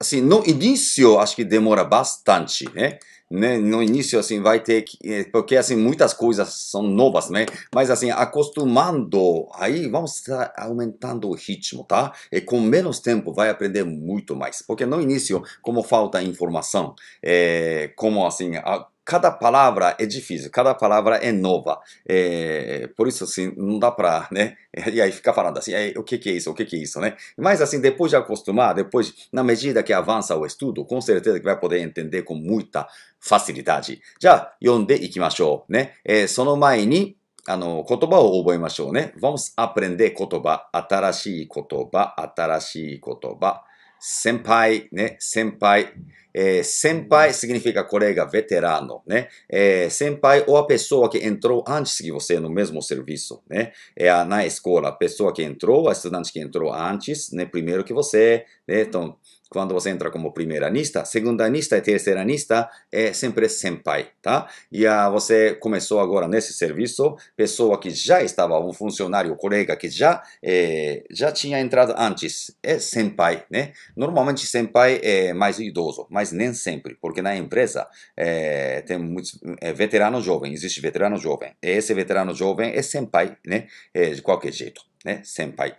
assim, no início acho que demora bastante, né? Né, no início assim vai ter que, eh, porque assim muitas coisas são novas né mas assim acostumando aí vamos aumentando o ritmo tá e com menos tempo vai aprender muito mais porque no início como falta informação é, como assim a, cada palavra é difícil, cada palavra é nova. É, por isso, assim, não dá para, né? E aí ficar falando assim, o que, que é isso, o que, que é isso, né? Mas, assim, depois de acostumar, depois, na medida que avança o estudo, com certeza que vai poder entender com muita facilidade. Já, ah, yonde ikimashou, né? É, その前に、あの、言葉を覚えましょうね。Vamos aprender 言葉。新しい言葉、新しい言葉。先輩、ね、先輩。é, senpai significa colega, veterano, né? É, senpai ou a pessoa que entrou antes que você no mesmo serviço, né? É a, na escola, a pessoa que entrou, a estudante que entrou antes, né? Primeiro que você, né? Então, quando você entra como primeiranista, segundanista e terceiranista é sempre senpai, tá? E a você começou agora nesse serviço, pessoa que já estava, um funcionário, colega que já, é, já tinha entrado antes, é senpai, né? Normalmente senpai é mais idoso, mais mas nem sempre, porque na empresa é, tem muitos é, eh, veterano jovem, existe veterano jovem. E esse veterano jovem é senpai, né? É, de qualquer jeito, né? Senpai.